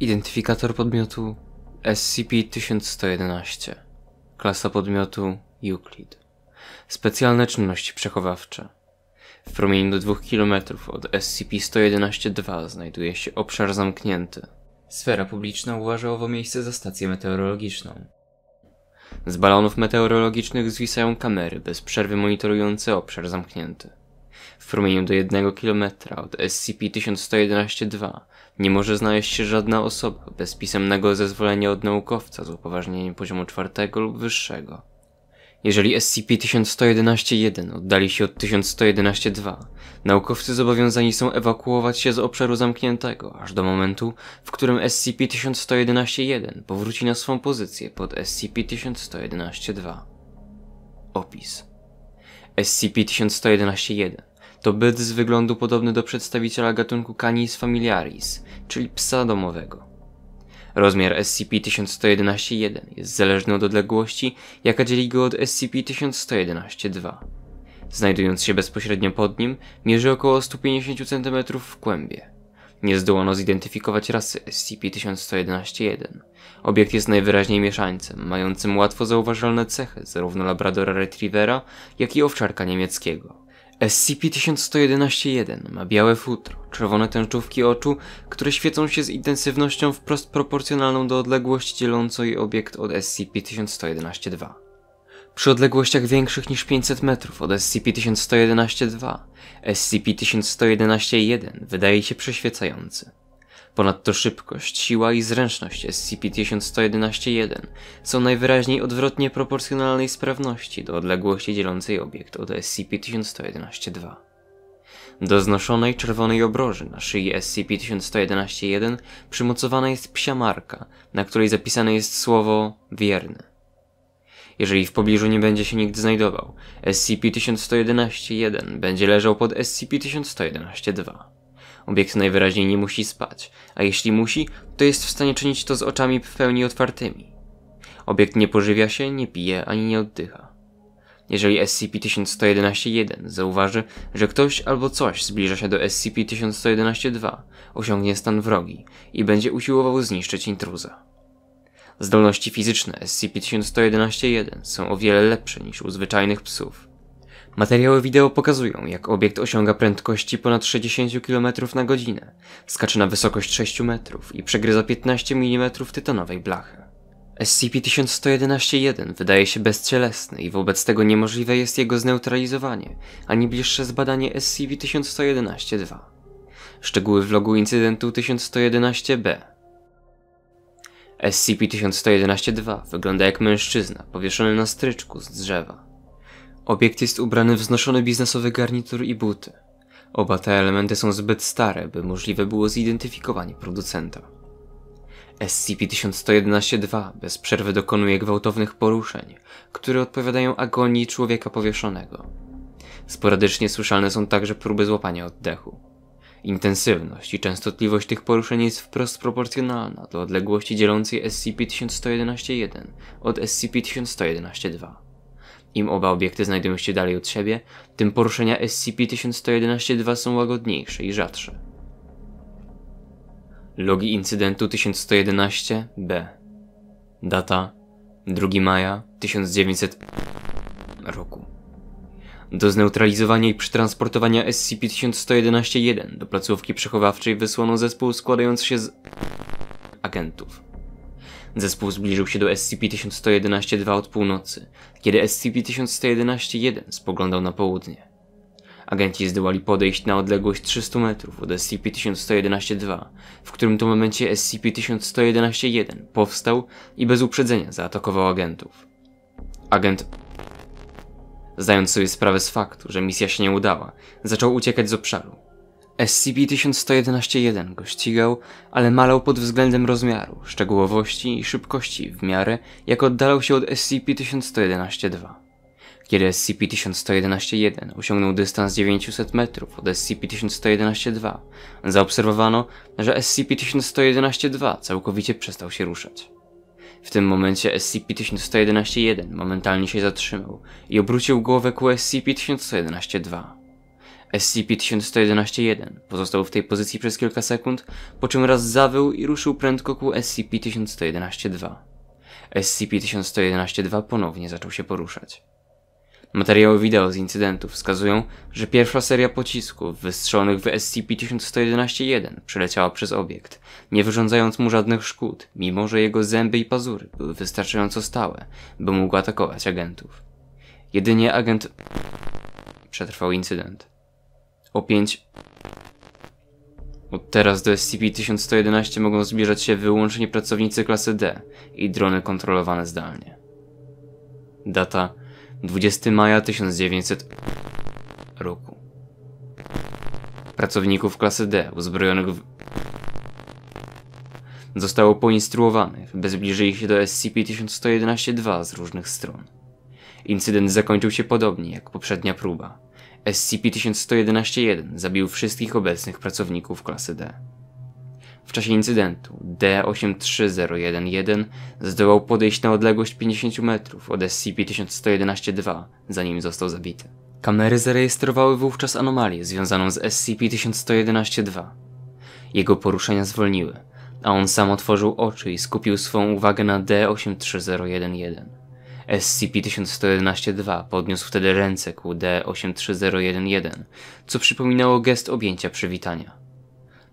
Identyfikator podmiotu SCP-1111 Klasa podmiotu Euclid Specjalne czynności przechowawcze W promieniu do 2 km od SCP-1112 znajduje się obszar zamknięty. Sfera publiczna uważa owo miejsce za stację meteorologiczną. Z balonów meteorologicznych zwisają kamery bez przerwy monitorujące obszar zamknięty w promieniu do jednego kilometra od SCP-1111-2 nie może znaleźć się żadna osoba bez pisemnego zezwolenia od naukowca z upoważnieniem poziomu czwartego lub wyższego. Jeżeli SCP-1111-1 oddali się od 1111-2, naukowcy zobowiązani są ewakuować się z obszaru zamkniętego, aż do momentu, w którym SCP-1111-1 powróci na swą pozycję pod SCP-1111-2. Opis SCP-1111-1 to byt z wyglądu podobny do przedstawiciela gatunku Canis familiaris, czyli psa domowego. Rozmiar SCP-1111 jest zależny od odległości, jaka dzieli go od SCP-1111-2. Znajdując się bezpośrednio pod nim, mierzy około 150 cm w kłębie. Nie zdołano zidentyfikować rasy SCP-1111-1. Obiekt jest najwyraźniej mieszańcem, mającym łatwo zauważalne cechy zarówno Labradora Retrievera, jak i owczarka niemieckiego. SCP-1111 ma białe futro, czerwone tęczówki oczu, które świecą się z intensywnością wprost proporcjonalną do odległości dzielącej obiekt od SCP-1111-2. Przy odległościach większych niż 500 metrów od SCP-1111-2, SCP-1111-1 wydaje się przeświecający. Ponadto szybkość, siła i zręczność scp 1111 są najwyraźniej odwrotnie proporcjonalnej sprawności do odległości dzielącej obiekt od scp 2 Do znoszonej czerwonej obroży na szyi scp 1 przymocowana jest psia marka, na której zapisane jest słowo wierny. Jeżeli w pobliżu nie będzie się nikt znajdował, scp 1111 1 będzie leżał pod scp 1111 2 Obiekt najwyraźniej nie musi spać, a jeśli musi, to jest w stanie czynić to z oczami w pełni otwartymi. Obiekt nie pożywia się, nie pije ani nie oddycha. Jeżeli SCP-1111 zauważy, że ktoś albo coś zbliża się do SCP-1111-2, osiągnie stan wrogi i będzie usiłował zniszczyć intruza. Zdolności fizyczne SCP-1111 są o wiele lepsze niż u zwyczajnych psów, Materiały wideo pokazują, jak obiekt osiąga prędkości ponad 60 km na godzinę, skacze na wysokość 6 metrów i przegryza 15 mm tytonowej blachy. SCP-1111-1 wydaje się bezcielesny i wobec tego niemożliwe jest jego zneutralizowanie, ani bliższe zbadanie SCP-1111-2. Szczegóły w logu incydentu 1111-B. SCP-1111-2 wygląda jak mężczyzna powieszony na stryczku z drzewa. Obiekt jest ubrany w znoszony biznesowy garnitur i buty. Oba te elementy są zbyt stare, by możliwe było zidentyfikowanie producenta. SCP-1111-2 bez przerwy dokonuje gwałtownych poruszeń, które odpowiadają agonii człowieka powieszonego. Sporadycznie słyszalne są także próby złapania oddechu. Intensywność i częstotliwość tych poruszeń jest wprost proporcjonalna do odległości dzielącej SCP-1111-1 od SCP-1111-2. Im oba obiekty znajdują się dalej od siebie, tym poruszenia SCP-1111-2 są łagodniejsze i rzadsze. Logi incydentu 1111-B Data 2 maja 1900 roku Do zneutralizowania i przetransportowania SCP-1111-1 do placówki przechowawczej wysłano zespół składający się z agentów. Zespół zbliżył się do SCP-1111-2 od północy, kiedy SCP-1111-1 spoglądał na południe. Agenci zdołali podejść na odległość 300 metrów od SCP-1111-2, w którym to momencie SCP-1111-1 powstał i bez uprzedzenia zaatakował agentów. Agent Zdając sobie sprawę z faktu, że misja się nie udała, zaczął uciekać z obszaru, SCP-1111 go ścigał, ale malał pod względem rozmiaru, szczegółowości i szybkości w miarę jak oddalał się od SCP-1111-2. Kiedy SCP-1111-1 osiągnął dystans 900 metrów od SCP-1111-2, zaobserwowano, że SCP-1111-2 całkowicie przestał się ruszać. W tym momencie SCP-1111-1 momentalnie się zatrzymał i obrócił głowę ku SCP-1111-2. SCP-1111 pozostał w tej pozycji przez kilka sekund, po czym raz zawył i ruszył prędko ku SCP-1111-2. SCP-1111-2 ponownie zaczął się poruszać. Materiały wideo z incydentów wskazują, że pierwsza seria pocisków wystrzelonych w SCP-1111-1 przeleciała przez obiekt, nie wyrządzając mu żadnych szkód, mimo że jego zęby i pazury były wystarczająco stałe, by mógł atakować agentów. Jedynie agent przetrwał incydent. O 5. Od teraz do SCP-1111 mogą zbliżać się wyłącznie pracownicy klasy D i drony kontrolowane zdalnie. Data 20 maja 1900 roku. Pracowników klasy D uzbrojonych w... zostało poinstruowanych, by zbliżyli się do SCP-1111-2 z różnych stron. Incydent zakończył się podobnie jak poprzednia próba. SCP-1111 zabił wszystkich obecnych pracowników klasy D. W czasie incydentu D83011 zdołał podejść na odległość 50 metrów od SCP-1111-2, zanim został zabity. Kamery zarejestrowały wówczas anomalię związaną z SCP-1111-2. Jego poruszenia zwolniły, a on sam otworzył oczy i skupił swą uwagę na D83011. SCP-1111-2 podniósł wtedy ręce ku D83011, co przypominało gest objęcia przywitania.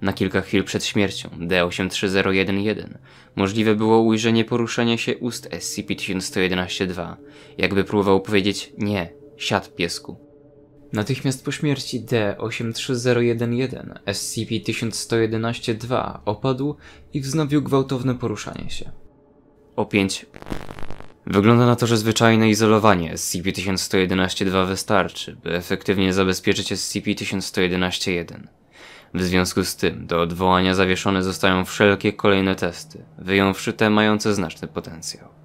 Na kilka chwil przed śmiercią D83011 możliwe było ujrzenie poruszania się ust SCP-1111-2, jakby próbował powiedzieć nie, siad piesku. Natychmiast po śmierci D83011 SCP-1111-2 opadł i wznowił gwałtowne poruszanie się. O 5 Wygląda na to, że zwyczajne izolowanie SCP-1111-2 wystarczy, by efektywnie zabezpieczyć SCP-1111-1. W związku z tym do odwołania zawieszone zostają wszelkie kolejne testy, wyjąwszy te mające znaczny potencjał.